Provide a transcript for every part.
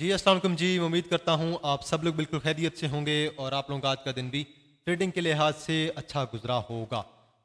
जी असलम जी उम्मीद करता हूँ आप सब लोग बिल्कुल खैरियत से होंगे और आप लोगों का आज का दिन भी ट्रेडिंग के लिहाज से अच्छा गुजरा होगा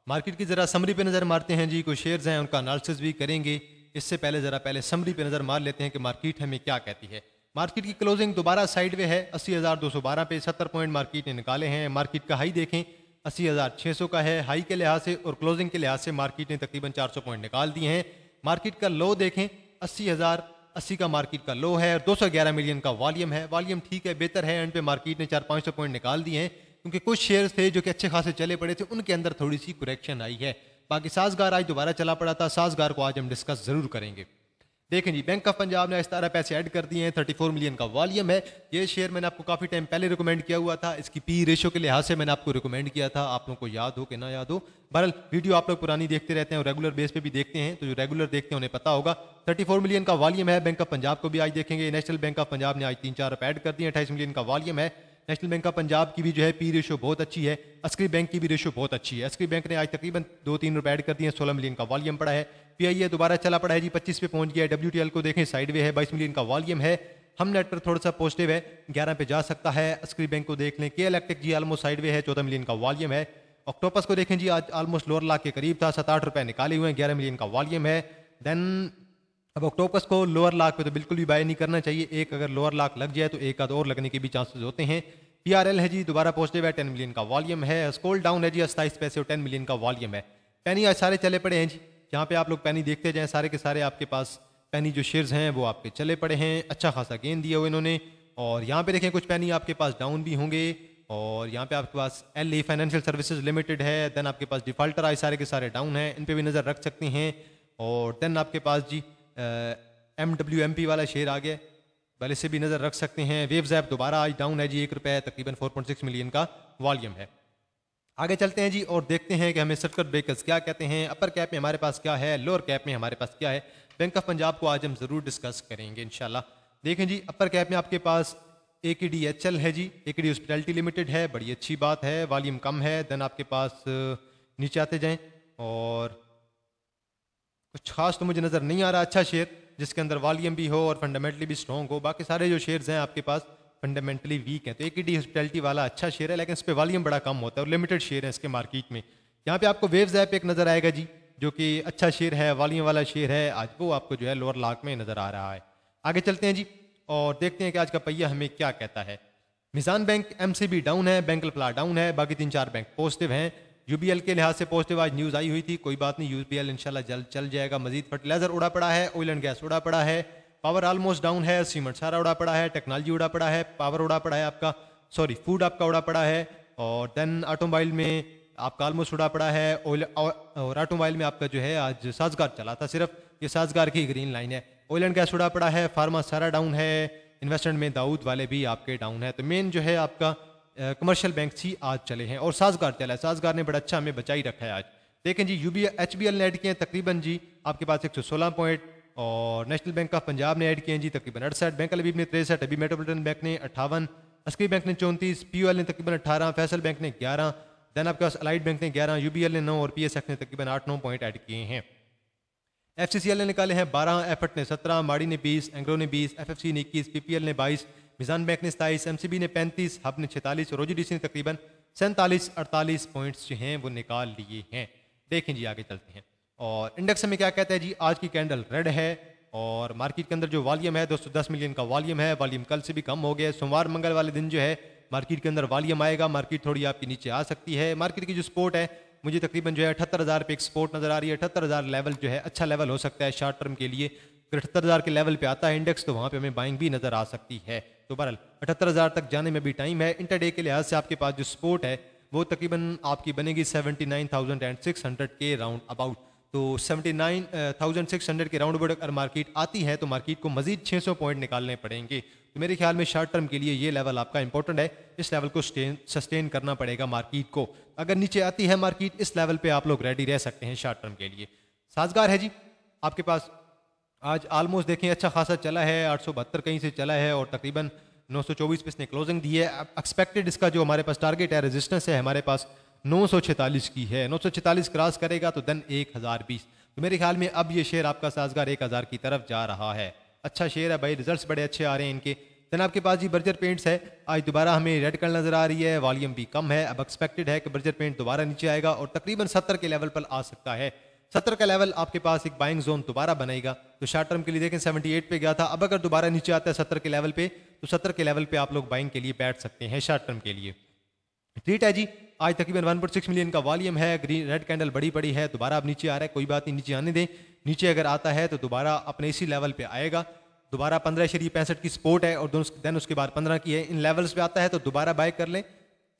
मार्केट की ज़रा समरी पे नज़र मारते हैं जी कोई शेयर्स हैं उनका अनालिस भी करेंगे इससे पहले ज़रा पहले समरी पे नज़र मार लेते हैं कि मार्केट हमें क्या कहती है मार्केट की क्लोजिंग दोबारा साइड वे है अस्सी हज़ार दो सौ बारह पे सत्तर पॉइंट मार्केट ने निकाले हैं मार्केट का हाई देखें अस्सी हज़ार छः सौ का है हाई के लिहाज से और क्लोजिंग के लिहाज से मार्केट ने तकरीबन चार सौ पॉइंट निकाल दिए हैं मार्केट का लो देखें अस्सी हज़ार अस्सी का मार्केट का लो है और ग्यारह मिलियन का वॉल्यूम है वॉल्यूम ठीक है बेहतर है एंड पे मार्केट ने चार पाँच सौ पॉइंट निकाल दिए हैं क्योंकि कुछ शेयर थे जो कि अच्छे खासे चले पड़े थे उनके अंदर थोड़ी सी कुरेक्शन आई है बाकी साजगार आज दोबारा चला पड़ा था साजगार को आज हम डिस्कस ज़रूर करेंगे देखें जी बैंक ऑफ पंजाब ने इस तरह पैसे ऐड कर दिए हैं थर्टी फोर मिलियन का वॉल्यूम है ये शेयर मैंने आपको काफ़ी टाइम पहले रिकमेंड किया हुआ था इसकी पी रेशो के लिहाज से मैंने आपको रिकमेंड किया था आप लोगों को याद हो कि ना याद हो बहरल वीडियो आप लोग पुरानी देखते रहते हैं और रेगुलर बेस पे भी देखते हैं तो जो रेगुलर देखते हैं उन्हें पता होगा थर्टी फोर मिलियन का वॉल्यूम है बैंक ऑफ पंजाब को भी आज देखेंगे नेशनल बैंक ऑफ पंजाब ने आज तीन चार रुपए ऐड कर दिए अठाईस मिलियन का वॉल्यूम है नेशनल बैंक ऑफ पंजाब की भी जो है पी रेशो बहुत अच्छी है अस्करी बैंक की भी रेशो बहुत अच्छी है अस्करी बैंक ने आज तकरीबन दो तीन रुपए ऐड कर दिए सोलह मिलियन का वॉल्यूम पड़ा है पी आई ए दोबारा चला पड़ा है जी पच्चीस पे पहुंच गया है डब्ल्यू को देखें साइडवे है बाईस मिलियन का वॉल्यूम है हम नेट पर थोड़ा सा पॉजिटिव है ग्यारह पे जा सकता है अस्क्री बैंक को देख लें के इलेक्ट्रिक जी आलमोस्ट साइडवे है चौदह मिलियन का वॉल्यूम है ऑक्टोपस को देखें जी आज ऑलमोस्ट लोअर लाख के करीब था सात आठ रुपए निकाले हुए हैं ग्यारह मिलियन का वॉल्यूम है देन अब ऑक्टोपस को लोअर लाख पे तो बिल्कुल भी बाय नहीं करना चाहिए एक अगर लोअर लाख लग जाए तो एक आध और लगने के भी चांसेस होते हैं पीआरएल है जी दोबारा पॉजिटिव हुए टेन मिलियन का वॉल्यूम है स्कोल डाउन है जी अट्ठाईस पैसे और टेन मिलियन का वॉल्यूम है पैनी आज सारे चले पड़े हैं जी यहाँ पे आप लोग पैनी देखते जाएं सारे के सारे आपके पास पैनी जो शेयर्स हैं वो आपके चले पड़े हैं अच्छा खासा गेंद दिया हुआ इन्होंने और यहाँ पे देखें कुछ पैनी आपके पास डाउन भी होंगे और यहाँ पे आपके पास L A financial services limited है देन आपके पास डिफॉल्टर आए सारे के सारे डाउन हैं इन पे भी नज़र रख सकते हैं और देन आपके पास G M W M P वाला शेयर आ गया पहले से भी नज़र रख सकते हैं वेव्स ऐप दोबारा आज डाउन है जी एक रुपये तकरीबन फोर पॉइंट सिक्स मिलियन का वॉल्यूम है आगे चलते हैं जी और देखते हैं कि हमें सर्कट ब्रेकर्स क्या कहते हैं अपर कैप में हमारे पास क्या है लोअर कैप में हमारे पास क्या है बैंक ऑफ पंजाब को आज हम ज़रूर डिस्कस करेंगे इन देखें जी अपर कैप में आपके पास ए के डी एच एल है जी ए के डी लिमिटेड है बड़ी अच्छी बात है वॉल्यूम कम है देन आपके पास नीचे आते जाएँ और कुछ खास तो मुझे नज़र नहीं आ रहा अच्छा शेयर जिसके अंदर वॉल्यूम भी हो और फंडामेंटली भी स्ट्रॉन्ग हो बाकी सारे जो शेयर्स हैं आपके पास फंडामेंटली वीक हैं तो एक ही डी हॉस्पिटलिटी वाला अच्छा शेयर है लेकिन इस पर वॉल्यूम बड़ा कम होता है और लिमिटेड शेयर है इसके मार्केट में यहाँ पे आपको वेव्स ऐप एक नज़र आएगा जी जो कि अच्छा शेयर है वॉल्यूम वाला शेयर है आज वो आपको जो है लोअर लाख में नज़र आ रहा है आगे चलते हैं जी और देखते हैं कि आज का पहिया हमें क्या कहता है मिजान बैंक एम डाउन है बैंक डाउन है बाकी तीन चार बैंक पॉजिटिव हैं यूबीएल के लिहाज से पॉजिटिव आज न्यूज़ आई हुई थी कोई बात नहीं यूबीएल इनशाला जल चल जाएगा मजीद फर्टिलाइजर उड़ा पड़ा है ऑयल एंड गैस उड़ा पड़ा है पावर ऑलमोस्ट डाउन है सीमेंट सारा उड़ा पड़ा है टेक्नोलॉजी उड़ा पड़ा है पावर उड़ा पड़ा है आपका सॉरी फूड आपका उड़ा पड़ा है और देन ऑटोमोबाइल में आपका ऑलमोस्ट उड़ा पड़ा है ऑयल और ऑटोमोबाइल में आपका जो है आज साजगार चला था सिर्फ ये साजगार की ग्रीन लाइन है ऑयल एंड गैस उड़ा पड़ा है फार्मा सारा डाउन है इन्वेस्टमेंट में दाऊद वाले भी आपके डाउन है तो मेन जो है आपका कमर्शियल बैंक ही आज चले हैं और साजगार चला है साजगार ने बड़ा अच्छा हमें बचाई रखा है आज देखें G U B H B L ने ऐड किए हैं तकरीबन जी आपके पास एक सौ सोलह पॉइंट और नेशनल बैंक ऑफ पंजाब ने ऐड किए हैं जी तकरीबन अड़सठ बैंक अलबीब ने तिरसठ अभी मेट्रोपोलिटन बैंक ने अठावन अस्करी बैंक ने चौंतीस पी ओ एल ने तकरीबन अठारह फैसल बैंक ने ग्यारह दैन आपके पास अलाइड बैंक ने ग्यारह यू ने नौ और पी एस एफ ने तकरीबन आठ नौ पॉइंट ऐड किए हैं एफ सी सी एल ने निकाले हैं बारह एफ एट ने सत्रह माड़ी ने बीस एंग्रो ने बीस एफ एफ सी ने इक्कीस पी ने बाईस मिजान बैंक ने सताईस एम सी बी ने पैंतीस हब ने छतालीस और रोजी डी सी ने तकरीबन सैंतालीस अड़तालीस पॉइंट्स जो हैं वो निकाल लिए हैं देखें जी आगे चलते हैं और इंडेक्स में क्या कहता है जी आज की कैंडल रेड है और मार्केट के अंदर जो वॉल्यूम है दस मिलियन का वॉल्यूम है वॉल्यूम कल से भी कम हो गया सोमवार मंगल वाले दिन जो है मार्केट के अंदर वॉल्यूम आएगा मार्केट थोड़ी आपकी नीचे आ सकती है मार्केट की जो स्पोर्ट है मुझे तकरीबन जो है अठहत्तर हज़ार पे एक स्पोर्ट नज़र आ रही है अठहत्तर हज़ार लेवल जो है अच्छा लेवल हो सकता है शॉर्ट टर्म के लिए अगर अठहत्तर हज़ार के लेवल पर आता है इंडेक्स तो वहाँ पर हमें बाइंग भी नज़र आ सकती है तो बहरल अठहत्तर हज़ार तक जाने में भी टाइम है इंटरडे के लिहाज से आपके पास जो स्पोर्ट है वो तकरीबन आपकी बनेगी seventy nine thousand and six hundred के राउंड अबाउट तो seventy nine thousand six hundred के राउंड अगर मार्केट आती है तो मार्केट को मजीद छः सौ पॉइंट निकालने पड़ेंगे तो मेरे ख्याल में शॉर्ट टर्म के लिए ये लेवल आपका इंपॉर्टेंट है इस लेवल को सस्टेन करना पड़ेगा मार्केट को अगर नीचे आती है मार्केट इस लेवल पर आप लोग रेडी रह सकते हैं शॉर्ट टर्म के लिए साजगार है जी आपके पास आज आलमोस्ट देखें अच्छा खासा चला है आठ कहीं से चला है और तकरीबन 924 पे इसने क्लोजिंग दी है एक्सपेक्टेड इसका जो हमारे पास टारगेट है रेजिस्टेंस है हमारे पास 946 की है 946 क्रॉस करेगा तो देन 1020 तो मेरे ख्याल में अब ये शेयर आपका साजगार 1000 की तरफ जा रहा है अच्छा शेयर है भाई रिजल्ट्स बड़े अच्छे आ रहे हैं इनके देन आपके पास जी बर्जर पेंट्स है आज दोबारा हमें रेड कलर नज़र आ रही है वॉल्यूम भी कम है अब एक्सपेक्टेड है कि बर्जर पेंट दोबारा नीचे आएगा और तकरीबन सत्तर के लेवल पर आ सकता है सत्तर का लेवल आपके पास एक बाइंग जोन दोबारा बनेगा तो शॉर्ट टर्म के लिए देखें 78 पे गया था अब अगर दोबारा नीचे आता है सत्तर के लेवल पे तो सत्तर के लेवल पे आप लोग बाइंग के लिए बैठ सकते हैं शॉर्ट टर्म के लिए ट्रीट है जी आज तकरीबन 1.6 मिलियन का वॉल्यूम है ग्रीन रेड कैंडल बड़ी बड़ी है दोबारा अब नीचे आ रहा है कोई बात नहीं नीचे आने दें नीचे अगर आता है तो दोबारा अपने इसी लेवल पे आएगा दोबारा पंद्रह शरीर पैंसठ की स्पोर्ट है और देन उसके बाद पंद्रह की है इन लेवल्स पे आता है तो दोबारा बाय कर लें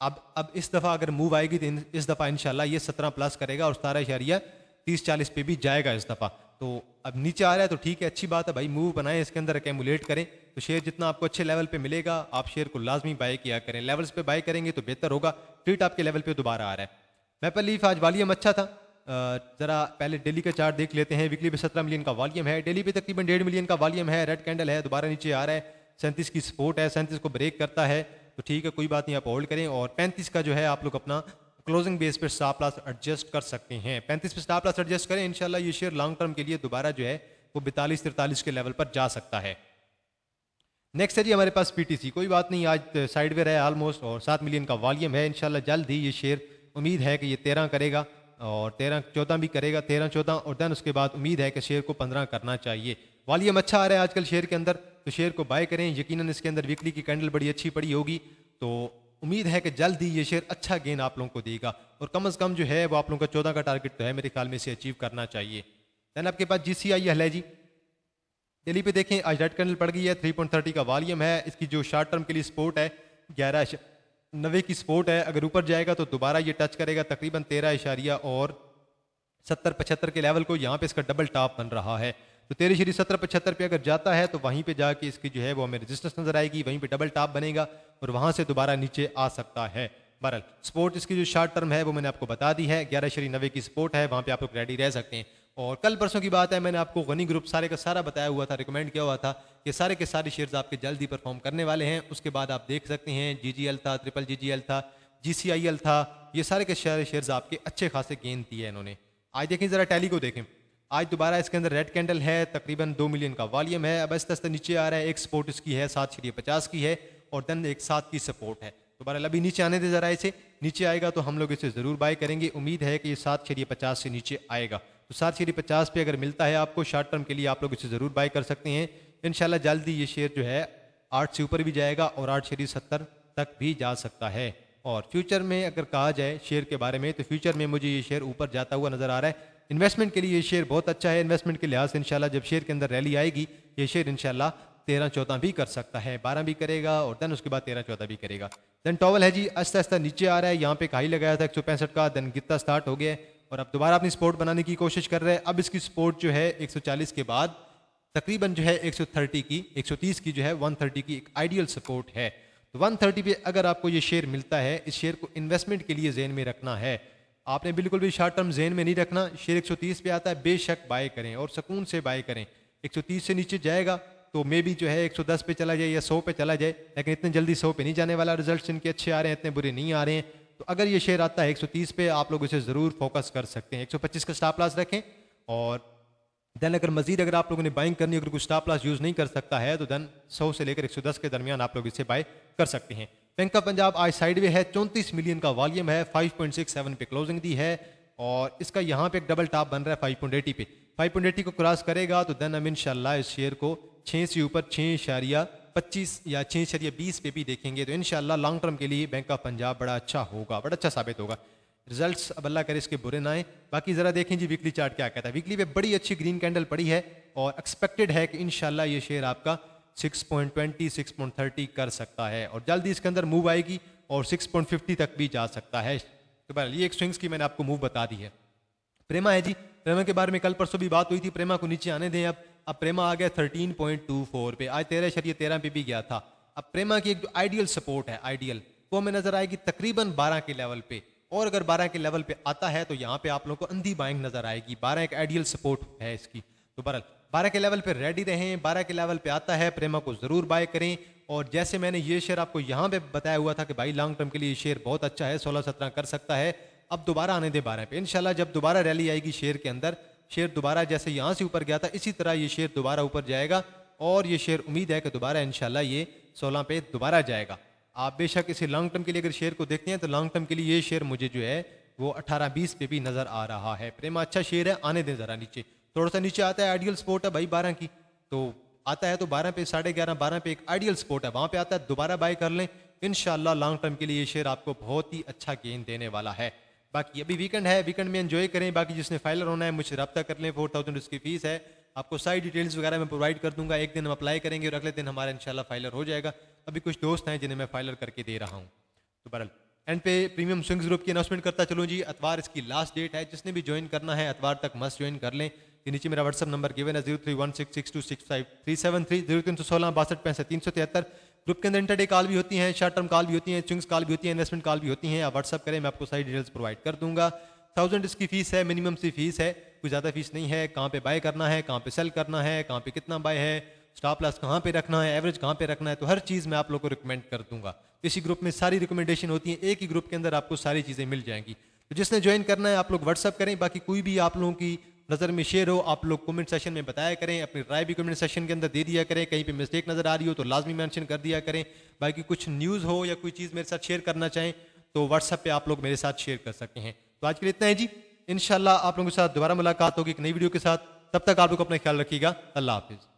अब अब इस दफ़ा अगर मूव आएगी तो इस दफ़ा इन ये सत्रह प्लस करेगा और सतारह इशारिया तीस चालीस पे भी जाएगा इस दफ़ा तो अब नीचे आ रहा है तो ठीक है अच्छी बात है भाई मूव बनाएं इसके अंदर एकेमुलेट करें तो शेयर जितना आपको अच्छे लेवल पे मिलेगा आप शेयर को लाजमी बाय किया करें लेवल्स पे बाय करेंगे तो बेहतर होगा ट्रीट आपके लेवल पे दोबारा आ रहा है मैपल लीफ आज वालीम अच्छा था ज़रा पहले डेली का चार्ट देख लेते हैं वीकली पे सत्रह मिलियन का वॉल्यूम है डेली पे तकरीबन डेढ़ मिलियन का वॉल्यूम है रेड कैंडल है दोबारा नीचे आ रहा है सैंतीस की सपोर्ट है सैंतीस को ब्रेक करता है तो ठीक है कोई बात नहीं आप होल्ड करें और पैंतीस का जो है आप लोग अपना क्लोजिंग बेस पर स्टाप लॉस एडजस्ट कर सकते हैं पैंतीस पे स्टाप लॉस एडजस्ट करें इनशाला ये शेयर लॉन्ग टर्म के लिए दोबारा जो है वो बैतालीस तिरतालीस के लेवल पर जा सकता है नेक्स्ट है जी हमारे पास पीटीसी कोई बात नहीं आज साइडवेयर है ऑलमोस्ट और सात मिलियन का वॉल्यूम है इनशाला जल्द ही ये शेयर उम्मीद है कि ये तेरह करेगा और तेरह चौदह भी करेगा तेरह चौदह और देन उसके बाद उम्मीद है कि शेयर को पंद्रह करना चाहिए वॉल्यूम अच्छा आ रहा है आजकल शेयर के अंदर तो शेयर को बाय करें यकीनन इसके अंदर वीकली की कैंडल बड़ी अच्छी पड़ी होगी तो उम्मीद है कि जल्द ही ये शेयर अच्छा गेन आप लोगों को देगा और कम अज़ कम जो है वो आप लोगों का चौदह का टारगेट तो है मेरे ख्याल में इसे अचीव करना चाहिए दैन आपके पास जी सी आई है जी चलिए पे देखें आज रेड कैंडल पड़ गई है थ्री पॉइंट थर्टी का वॉल्यूम है इसकी जो शॉर्ट टर्म के लिए सपोर्ट है ग्यारह नवे की सपोर्ट है अगर ऊपर जाएगा तो दोबारा ये टच करेगा तकरीबन तेरह इशारिया और सत्तर पचहत्तर के लेवल को यहाँ पे इसका डबल टॉप बन रहा है तो तेरह शरीर सत्तर पचहत्तर पे अगर जाता है तो वहीं पे जाके इसकी जो है वो हमें रजिस्टेंस नजर आएगी वहीं पे डबल टॉप बनेगा और वहाँ से दोबारा नीचे आ सकता है बहरल स्पोर्ट इसकी जो शॉर्ट टर्म है वो मैंने आपको बता दी है ग्यारह शरीर नवे की स्पोर्ट है वहाँ पे आप लोग रेडी रह सकते हैं और कल परसों की बात है मैंने आपको गनी ग्रुप सारे का सारा बताया हुआ था रिकमेंड किया हुआ था कि सारे के सारे शेयर्स आपके जल्द ही परफॉर्म करने वाले हैं उसके बाद आप देख सकते हैं जीजीएल था ट्रिपल जीजीएल था जीसीआईएल था ये सारे के सारे शेयर्स आपके अच्छे खासे गेंद दिए इन्होंने आज देखें ज़रा टैली को देखें आज दोबारा इसके अंदर रेड कैंडल है तकरीबन दो मिलियन का वॉल्यूम है अब अस्त अस्त नीचे आ रहा है एक सपोर्ट इसकी है सात छः पचास की है और दन एक सात की सपोर्ट है दोबारा अभी नीचे आने दे ज़रा इसे नीचे आएगा तो हम लोग इसे ज़रूर बाय करेंगे उम्मीद है कि ये सात छः पचास से नीचे आएगा तो सात शेरी पचास पे अगर मिलता है आपको शॉर्ट टर्म के लिए आप लोग इसे ज़रूर बाय कर सकते हैं इन जल्दी ये शेयर जो है आठ से ऊपर भी जाएगा और आठ शेरी सत्तर तक भी जा सकता है और फ्यूचर में अगर कहा जाए शेयर के बारे में तो फ्यूचर में मुझे ये शेयर ऊपर जाता हुआ नज़र आ रहा है इन्वेस्टमेंट के लिए ये शेयर बहुत अच्छा है इन्वेस्टमेंट के लिहाज से इनशाला जब शेयर के अंदर रैली आएगी ये शेयर इनशाला तेरह चौदह भी कर सकता है बारह भी करेगा और देन उसके बाद तेरह चौदह भी करेगा देन टॉवल है जी आस्ता आस्ता नीचे आ रहा है यहाँ पे काई लगाया था एक का देन गिता स्टार्ट हो गया और अब दोबारा अपनी स्पोर्ट बनाने की कोशिश कर रहे हैं अब इसकी स्पोर्ट जो है 140 के बाद तकरीबन जो है 130 की 130 की जो है 130 की एक आइडियल सपोर्ट है तो 130 पे अगर आपको ये शेयर मिलता है इस शेयर को इन्वेस्टमेंट के लिए जेन में रखना है आपने बिल्कुल भी शॉर्ट टर्म जेन में नहीं रखना शेयर एक पे आता है बेशक बाय करें और सुकून से बाय करें एक से नीचे जाएगा तो मे भी जो है 110 पे चला जाए या 100 पे चला जाए लेकिन इतने जल्दी 100 पे नहीं जाने वाला रिजल्ट इनके अच्छे आ रहे हैं इतने बुरे नहीं आ रहे हैं तो अगर ये शेयर आता है 130 पे आप लोग इसे ज़रूर फोकस कर सकते हैं 125 का स्टाप लॉस रखें और देन अगर मजीद अगर आप लोगों ने बाइंग करनी अगर कुछ स्टाप लॉस यूज़ नहीं कर सकता है तो देन 100 से लेकर 110 के दरमियान आप लोग इसे बाय कर सकते हैं बैंक ऑफ पंजाब आज साइड है चौंतीस मिलियन का वॉल्यूम है फाइव पे क्लोजिंग दी है और इसका यहाँ पे एक डबल टॉप बन रहा है फाइव पे फाइव को क्रॉस करेगा तो देन हम इन इस शेयर को छः से ऊपर छः इशारिया पच्चीस या छः शरीय बीस पे भी देखेंगे तो इन लॉन्ग टर्म के लिए बैंक ऑफ पंजाब बड़ा अच्छा होगा बड़ा अच्छा साबित होगा रिजल्ट्स अब अल्लाह करे इसके बुरे ना आए बाकी ज़रा देखें जी वीकली चार्ट क्या कहता है वीकली पे बड़ी अच्छी ग्रीन कैंडल पड़ी है और एक्सपेक्टेड है कि इन ये शेयर आपका 6.20 6.30 कर सकता है और जल्दी इसके अंदर मूव आएगी और 6.50 तक भी जा सकता है तो बहरहाल ये एक स्विंग्स की मैंने आपको मूव बता दी है प्रेमा है जी प्रेमा के बारे में कल परसों भी बात हुई थी प्रेमा को नीचे आने दें अब अब प्रेमा आ गया थर्टीन पॉइंट टू फोर पे आज तेरह शरीय तेरह पे भी गया था अब प्रेमा की एक जो आइडियल सपोर्ट है आइडियल वो हमें नजर आएगी तकरीबन बारह के लेवल पे और अगर बारह के लेवल पे आता है तो यहाँ पे आप लोगों को अंधी बाइंग नजर आएगी बारह एक आइडियल सपोर्ट है इसकी तो बहरल बारह के लेवल पे रेडी रहें बारह के लेवल पे आता है प्रेमा को ज़रूर बाय करें और जैसे मैंने ये शेयर आपको यहाँ पे बताया हुआ था कि भाई लॉन्ग टर्म के लिए शेयर बहुत अच्छा है सोलह सत्रह कर सकता है अब दोबारा आने दे बारह पे इनशाला जब दोबारा रैली आएगी शेयर के अंदर शेर दोबारा जैसे यहाँ से ऊपर गया था इसी तरह ये शेर दोबारा ऊपर जाएगा और ये शेर उम्मीद है कि दोबारा इन ये सोलह पे दोबारा जाएगा आप बेशक इसे लॉन्ग टर्म के लिए अगर शेर को देखते हैं तो लॉन्ग टर्म के लिए ये शेर मुझे जो है वो 18 बीस पे भी नज़र आ रहा है प्रेमा अच्छा शेर है आने दें ज़रा नीचे थोड़ा सा नीचे आता है आइडियल स्पोर्ट है भाई बारह की तो आता है तो बारह पे साढ़े ग्यारह बारह पे एक आइडियल स्पोर्ट है वहां पे आता है दोबारा बाय कर लें इन लॉन्ग टर्म के लिए ये शेयर आपको बहुत ही अच्छा गेंद देने वाला है बाकी अभी वीकेंड है वीकेंड में एंजॉय करें बाकी जिसने फाइलर होना है मुझसे रब्ता कर लें फोर थाउजेंड उसकी फीस है आपको सारी डिटेल्स वगैरह मैं प्रोवाइड कर दूंगा एक दिन हम अप्लाई करेंगे और अगले दिन हमारा इंशाल्लाह फाइलर हो जाएगा अभी कुछ दोस्त हैं जिन्हें मैं फाइलर करके दे रहा हूँ तो बहरल एंड पे प्रीमियम स्विंग्स ग्रुप की अनाउंसमेंट करता चलूँ जी अतवार इसकी लास्ट डेट है जिसने भी ज्वाइन करना है अतवार तक मस्ट ज्वाइन कर लें कि नीचे मेरा व्हाट्सअप नंबर गिवन है zero three one six six two six five three seven three zero तीन सौ सोलह बासठ पैंसठ तीन सौ तिहत्तर ग्रुप के अंदर इंटरडे कॉल भी होती हैं शॉर्ट टर्म कॉल भी होती हैं चिंग्स कॉल भी होती हैं इन्वेस्टमेंट कॉल भी होती हैं आप व्हाट्सअप करें मैं आपको सारी डिटेल्स प्रोवाइड कर दूंगा थाउजेंड इसकी फीस है मिनिमम सी फीस है कुछ ज़्यादा फीस नहीं है कहाँ पे बाय करना है कहाँ पे सेल करना है कहाँ पे कितना बाय है स्टॉप लॉस कहाँ पे रखना है एवरेज कहाँ पे रखना है तो हर चीज़ मैं आप लोग को रिकमेंड कर दूंगा तो इसी ग्रुप में सारी रिकमेंडेशन होती है एक ही ग्रुप के अंदर आपको सारी चीज़ें मिल जाएंगी तो जिसने ज्वाइन करना है आप लोग व्हाट्सअप करें बाकी कोई भी आप लोगों की नज़र में शेयर हो आप लोग कमेंट सेशन में बताया करें अपनी राय भी कमेंट सेशन के अंदर दे दिया करें कहीं पे मिस्टेक नज़र आ रही हो तो लाजमी मेंशन कर दिया करें बाकी कुछ न्यूज़ हो या कोई चीज़ मेरे साथ शेयर करना चाहें तो व्हाट्सअप पे आप लोग मेरे साथ शेयर कर सकते हैं तो आज के लिए इतना है जी इन आप लोगों के साथ दोबारा मुलाकात होगी एक नई वीडियो के साथ तब तक आप लोग अपना ख्याल रखिएगा अल्लाह हाफिज़